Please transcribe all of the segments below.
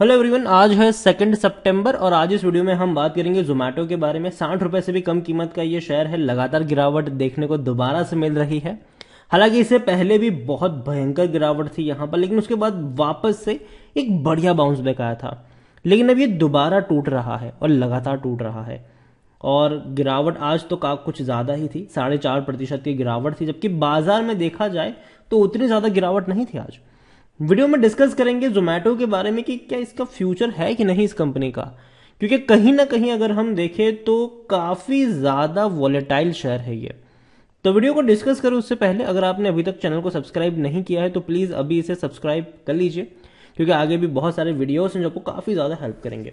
hello everyone आज है second सितंबर और आज इस वीडियो में हम बात करेंगे जोमेटो के बारे में साठ रुपये से भी कम कीमत का ये शेयर है लगातार गिरावट देखने को दोबारा से मिल रही है हालांकि इससे पहले भी बहुत भयंकर गिरावट थी यहाँ पर लेकिन उसके बाद वापस से एक बढ़िया बाउंस बैक आया था लेकिन अब ये दोबारा टूट रहा है और लगातार टूट रहा है और गिरावट आज तो का कुछ ज़्यादा ही थी साढ़े चार प्रतिशत की गिरावट थी जबकि बाजार में देखा जाए तो उतनी ज़्यादा गिरावट नहीं थी आज वीडियो में डिस्कस करेंगे जोमेटो के बारे में कि क्या इसका फ्यूचर है कि नहीं इस कंपनी का क्योंकि कहीं ना कहीं अगर हम देखें तो काफ़ी ज़्यादा वॉलेटाइल शेयर है ये तो वीडियो को डिस्कस करें उससे पहले अगर आपने अभी तक चैनल को सब्सक्राइब नहीं किया है तो प्लीज़ अभी इसे सब्सक्राइब कर लीजिए क्योंकि आगे भी बहुत सारे वीडियोस हैं जो आपको काफ़ी ज़्यादा हेल्प करेंगे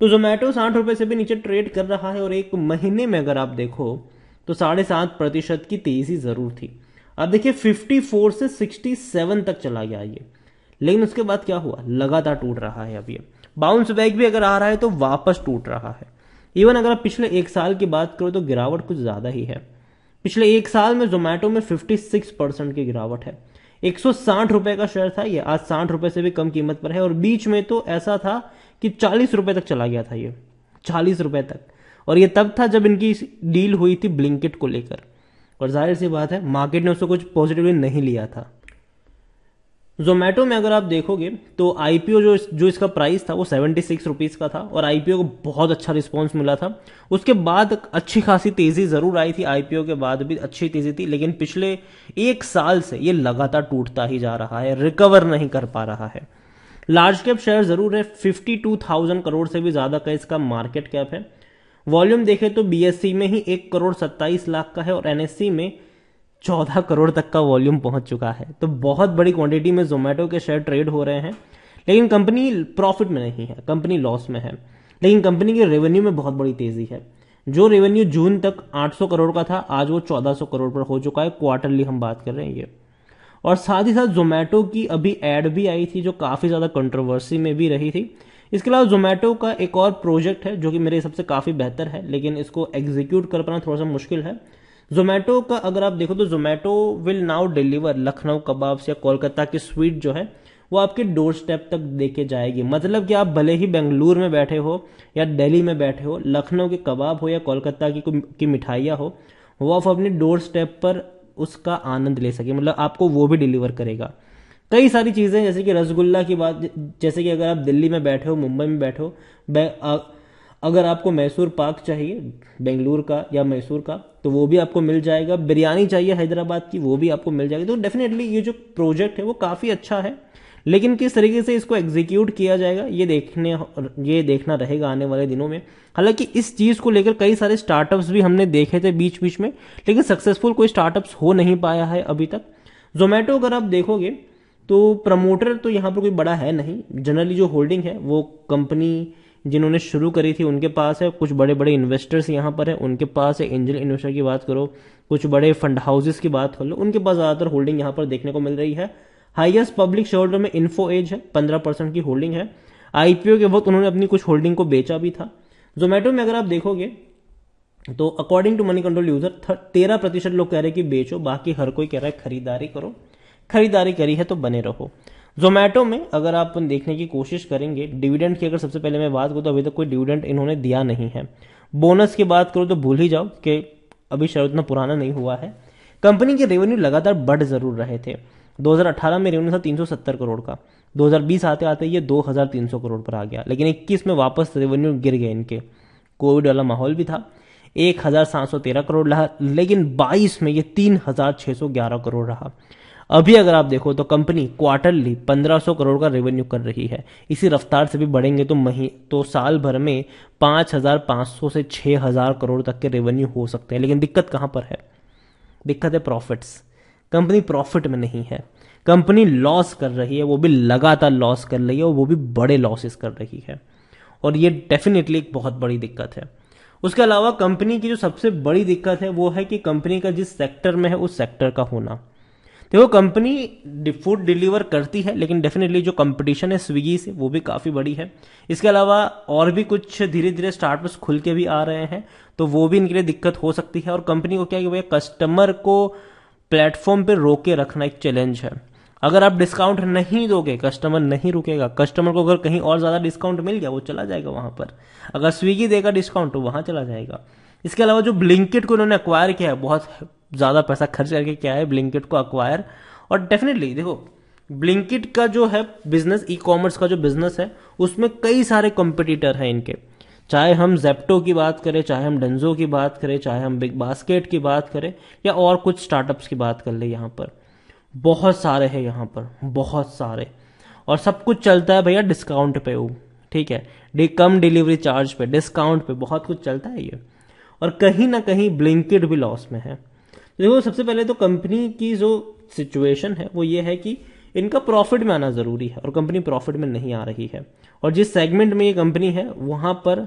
तो जोमेटो साठ रुपये से भी नीचे ट्रेड कर रहा है और एक महीने में अगर आप देखो तो साढ़े सात प्रतिशत की तेज़ी ज़रूर थी अब देखिए 54 से 67 तक चला गया ये लेकिन उसके बाद क्या हुआ लगातार टूट रहा है अब ये बाउंस बैक भी अगर आ रहा है तो वापस टूट रहा है इवन अगर आप पिछले एक साल की बात करो तो गिरावट कुछ ज़्यादा ही है पिछले एक साल में जोमेटो में 56 परसेंट की गिरावट है एक रुपए का शेयर था ये आज साठ रुपए से भी कम कीमत पर है और बीच में तो ऐसा था कि चालीस रुपए तक चला गया था ये चालीस रुपए तक और ये तब था जब इनकी डील हुई थी ब्लिंकिट को लेकर और जाहिर सी बात है मार्केट ने उसको कुछ पॉजिटिवली नहीं लिया था जोमेटो में अगर आप देखोगे तो आईपीओ जो जो इसका प्राइस था वो सेवेंटी सिक्स रुपीज़ का था और आईपीओ को बहुत अच्छा रिस्पांस मिला था उसके बाद अच्छी खासी तेज़ी ज़रूर आई थी आईपीओ के बाद भी अच्छी तेज़ी थी लेकिन पिछले एक साल से ये लगातार टूटता ही जा रहा है रिकवर नहीं कर पा रहा है लार्ज कैप शेयर ज़रूर है फिफ्टी टू थाउजेंड करोड़ से भी ज़्यादा का इसका मार्केट कैप है वॉल्यूम देखें तो बीएससी e में ही एक करोड़ सत्ताईस लाख का है और एनएससी e में चौदह करोड़ तक का वॉल्यूम पहुंच चुका है तो बहुत बड़ी क्वांटिटी में जोमेटो के शेयर ट्रेड हो रहे हैं लेकिन कंपनी प्रॉफिट में नहीं है कंपनी लॉस में है लेकिन कंपनी के रेवेन्यू में बहुत बड़ी तेजी है जो रेवेन्यू जून तक 800 करोड़ का था आज वो 1400 करोड़ पर हो चुका है क्वार्टरली हम बात कर रहे हैं ये और साथ ही साथ जोमेटो की अभी एड भी आई थी जो काफ़ी ज़्यादा कंट्रोवर्सी में भी रही थी इसके अलावा जोमेटो का एक और प्रोजेक्ट है जो कि मेरे हिसाब से काफ़ी बेहतर है लेकिन इसको एग्जीक्यूट कर पाना थोड़ा सा मुश्किल है जोमेटो का अगर आप देखो तो Zomato will now deliver Lucknow kebabs या कोलकाता की स्वीट जो है वो आपके डोर स्टेप तक देके जाएगी मतलब कि आप भले ही बेंगलुरु में बैठे हो या दिल्ली में बैठे हो लखनऊ के कबाब हो या कोलकाता की की मिठाइयाँ हो वो आप अपने डोर स्टेप पर उसका आनंद ले सके मतलब आपको वो भी डिलीवर करेगा कई सारी चीज़ें जैसे कि रसगुल्ला की बात जैसे कि अगर आप दिल्ली में बैठे हो मुंबई में बैठे हो अगर आपको मैसूर पाक चाहिए बेंगलुरु का या मैसूर का तो वो भी आपको मिल जाएगा बिरयानी चाहिए हैदराबाद की वो भी आपको मिल जाएगी तो डेफिनेटली ये जो प्रोजेक्ट है वो काफ़ी अच्छा है लेकिन किस तरीके से इसको एग्जीक्यूट किया जाएगा ये देखने ये देखना रहेगा आने वाले दिनों में हालांकि इस चीज़ को लेकर कई सारे स्टार्टअप्स भी हमने देखे थे बीच बीच में लेकिन सक्सेसफुल कोई स्टार्टअप्स हो नहीं पाया है अभी तक जोमेटो अगर आप देखोगे तो प्रमोटर तो यहाँ पर कोई बड़ा है नहीं जनरली जो होल्डिंग है वो कंपनी जिन्होंने शुरू करी थी उनके पास है कुछ बड़े बड़े इन्वेस्टर्स यहाँ पर है उनके पास है एंजल इन्वेस्टर की बात करो कुछ बड़े फंड हाउसेस की बात करो उनके पास ज़्यादातर होल्डिंग यहाँ पर देखने को मिल रही है हाइएस्ट पब्लिक शेयर में इन्फो एज है पंद्रह परसेंट की होल्डिंग है आईपीओ के वक्त उन्होंने अपनी कुछ होल्डिंग को बेचा भी था जोमेटो में अगर आप देखोगे तो according to Moneycontrol user तेरह प्रतिशत लोग कह रहे हैं कि बेचो बाकी हर कोई कह रहा है खरीदारी करो खरीदारी करी है तो बने रहो जोमेटो में अगर आप देखने की कोशिश करेंगे डिविडेंड की अगर सबसे पहले मैं बात करूँ तो अभी तक तो कोई डिविडेंड इन्होंने दिया नहीं है बोनस की बात करूँ तो भूल ही जाओ कि अभी शायद उतना पुराना नहीं हुआ है कंपनी के रेवेन्यू लगातार बढ़ जरूर रहे थे 2018 में रेवेन्यू था 370 करोड़ का 2020 आते आते ये 2300 करोड़ पर आ गया लेकिन 21 में वापस रेवेन्यू गिर गए इनके कोविड वाला माहौल भी था 1713 करोड़ रहा लेकिन 22 में ये 3611 करोड़ रहा अभी अगर आप देखो तो कंपनी क्वार्टरली 1500 करोड़ का रेवेन्यू कर रही है इसी रफ्तार से भी बढ़ेंगे तो मही तो साल भर में 5500 से 6000 करोड़ तक के रेवेन्यू हो सकते हैं लेकिन दिक्कत कहाँ पर है दिक्कत है प्रॉफिट्स कंपनी प्रॉफिट में नहीं है कंपनी लॉस कर रही है वो भी लगातार लॉस कर रही है और वो भी बड़े लॉसेस कर रही है और ये डेफिनेटली एक बहुत बड़ी दिक्कत है उसके अलावा कंपनी की जो सबसे बड़ी दिक्कत है वो है कि कंपनी का जिस सेक्टर में है उस सेक्टर का होना देखो कंपनी फूड डिलीवर करती है लेकिन डेफिनेटली जो कंपटीशन है स्विगी से वो भी काफ़ी बड़ी है इसके अलावा और भी कुछ धीरे धीरे स्टार्टअप्स खुल के भी आ रहे हैं तो वो भी इनके लिए दिक्कत हो सकती है और कंपनी को क्या है भैया कस्टमर को प्लेटफॉर्म पर रोक के रखना एक चैलेंज है अगर आप डिस्काउंट नहीं दोगे कस्टमर नहीं रुकेगा कस्टमर को अगर कहीं और ज़्यादा डिस्काउंट मिल गया वो चला जाएगा वहाँ पर अगर स्विगी देगा डिस्काउंट तो वहाँ चला जाएगा इसके अलावा जो ब्लिंकिट को इन्होंने एक्वायर किया है बहुत ज़्यादा पैसा खर्च करके क्या है ब्लिंकिट को अक्वायर और डेफिनेटली देखो ब्लिंकिट का जो है बिजनेस ई कॉमर्स का जो बिजनेस है उसमें कई सारे कॉम्पिटिटर हैं इनके चाहे हम जेप्टो की बात करें चाहे हम डेंजो की बात करें चाहे हम बिग बास्केट की बात करें या और कुछ स्टार्टअप्स की बात कर ले यहाँ पर बहुत सारे हैं यहाँ पर बहुत सारे और सब कुछ चलता है भैया डिस्काउंट पे वो ठीक है डी कम डिलीवरी चार्ज पे डिस्काउंट पे बहुत कुछ चलता है ये और कहीं ना कहीं ब्लिंकिट भी लॉस में है देखो सबसे पहले तो कंपनी की जो सिचुएशन है वो ये है कि इनका प्रॉफिट में आना ज़रूरी है और कंपनी प्रॉफिट में नहीं आ रही है और जिस सेगमेंट में ये कंपनी है वहां पर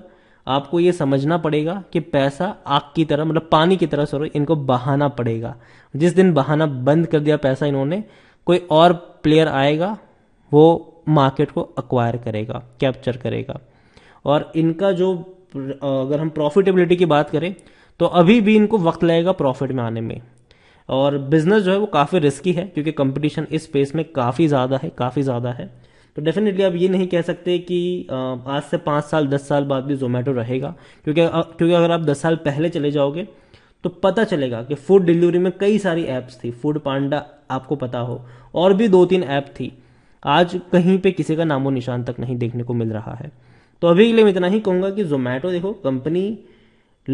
आपको ये समझना पड़ेगा कि पैसा आग की तरह मतलब पानी की तरह सॉरी इनको बहाना पड़ेगा जिस दिन बहाना बंद कर दिया पैसा इन्होंने कोई और प्लेयर आएगा वो मार्केट को अक्वायर करेगा कैप्चर करेगा और इनका जो अगर हम प्रॉफिटेबिलिटी की बात करें तो अभी भी इनको वक्त लगेगा प्रॉफिट में आने में और बिजनेस जो है वो काफ़ी रिस्की है क्योंकि कंपटीशन इस स्पेस में काफ़ी ज़्यादा है काफ़ी ज़्यादा है तो डेफिनेटली आप ये नहीं कह सकते कि आज से पाँच साल दस साल बाद भी जोमेटो रहेगा क्योंकि क्योंकि अगर आप दस साल पहले चले जाओगे तो पता चलेगा कि फूड डिलीवरी में कई सारी ऐप्स थी फूड पांडा आपको पता हो और भी दो तीन ऐप थी आज कहीं पे किसी का नामो निशान तक नहीं देखने को मिल रहा है तो अभी के लिए मैं इतना ही कहूँगा कि जोमेटो देखो कंपनी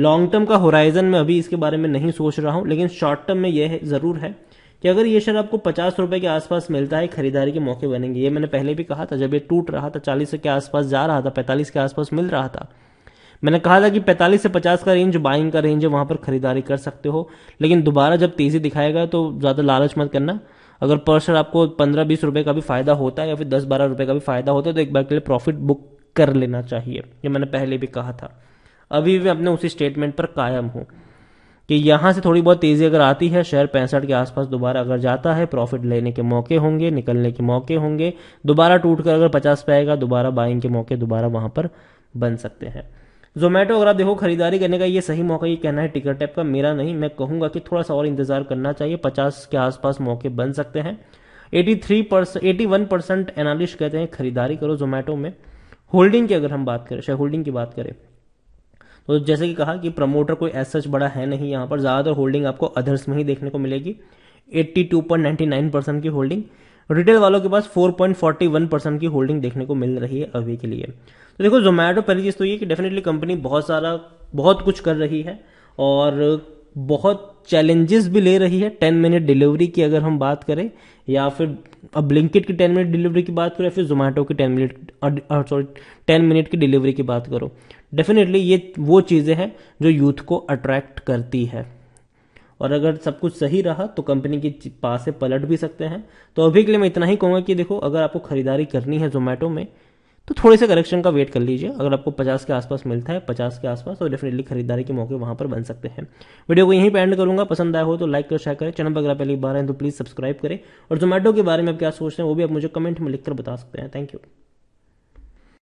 लॉन्ग टर्म का होराइजन में अभी इसके बारे में नहीं सोच रहा हूँ लेकिन शॉर्ट टर्म में यह ज़रूर है कि अगर ये शेयर आपको पचास रुपए के आसपास मिलता है खरीदारी के मौके बनेंगे ये मैंने पहले भी कहा था जब ये टूट रहा था चालीस के आसपास जा रहा था पैंतालीस के आसपास मिल रहा था मैंने कहा था कि 45 से 50 का रेंज बाइंग का रेंज है वहां पर खरीदारी कर सकते हो लेकिन दोबारा जब तेज़ी दिखाएगा तो ज़्यादा लालच मत करना अगर पर शेयर आपको 15-20 रुपए का भी फ़ायदा होता है या फिर 10-12 रुपए का भी फ़ायदा होता है तो एक बार के लिए प्रॉफिट बुक कर लेना चाहिए ये मैंने पहले भी कहा था अभी भी अपने उसी स्टेटमेंट पर कायम हूँ कि यहाँ से थोड़ी बहुत तेज़ी अगर आती है शेयर पैंसठ के आसपास दोबारा अगर जाता है प्रॉफिट लेने के मौके होंगे निकलने के मौके होंगे दोबारा टूट कर अगर पचास पे आएगा दोबारा बाइंग के मौके दोबारा वहां पर बन सकते हैं जोमेटो अगर आप देखो खरीदारी करने का ये सही मौका ये कहना है टिकट टैप का मेरा नहीं मैं कहूंगा कि थोड़ा सा और इंतज़ार करना चाहिए पचास के आसपास मौके बन सकते हैं eighty three percent eighty one percent analyst कहते हैं खरीदारी करो जोमेटो में होल्डिंग की अगर हम बात करें शेयर होल्डिंग की बात करें तो जैसे कि कहा कि प्रमोटर कोई एस सच बड़ा है नहीं यहाँ पर ज़्यादातर होल्डिंग आपको अदर्स में ही देखने को मिलेगी eighty two point ninety nine percent की होल्डिंग रिटेल वालों के पास four point forty one percent की होल्डिंग देखने को मिल रही है अभी के लिए तो देखो जोमेटो पहली चीज़ तो ये कि डेफिनेटली कंपनी बहुत सारा बहुत कुछ कर रही है और बहुत चैलेंजेस भी ले रही है टेन मिनट डिलीवरी की अगर हम बात करें या फिर अब ब्लिंकिट की टेन मिनट डिलीवरी की बात करें फिर जोमेटो की ten minute sorry ten minute की डिलीवरी की बात करो डेफिनेटली ये वो चीज़ें हैं जो यूथ को अट्रैक्ट करती है और अगर सब कुछ सही रहा तो कंपनी के पास से पलट भी सकते हैं तो अभी के लिए मैं इतना ही कहूँगा कि देखो अगर आपको ख़रीदारी करनी है जोमेटो में तो थोड़े से करेक्शन का वेट कर लीजिए अगर आपको 50 के आसपास मिलता है 50 के आसपास तो डेफिनेटली खरीदारी के मौके वहाँ पर बन सकते हैं वीडियो को यहीं पर एंड करूँगा पसंद आया हो तो लाइक कर शेयर करें चैनल पर अगर पहली बार हैं तो प्लीज़ सब्सक्राइब करें और जोमेटो के बारे में आप क्या सोचते हैं वो भी आप मुझे कमेंट में लिखकर बता सकते हैं थैंक यू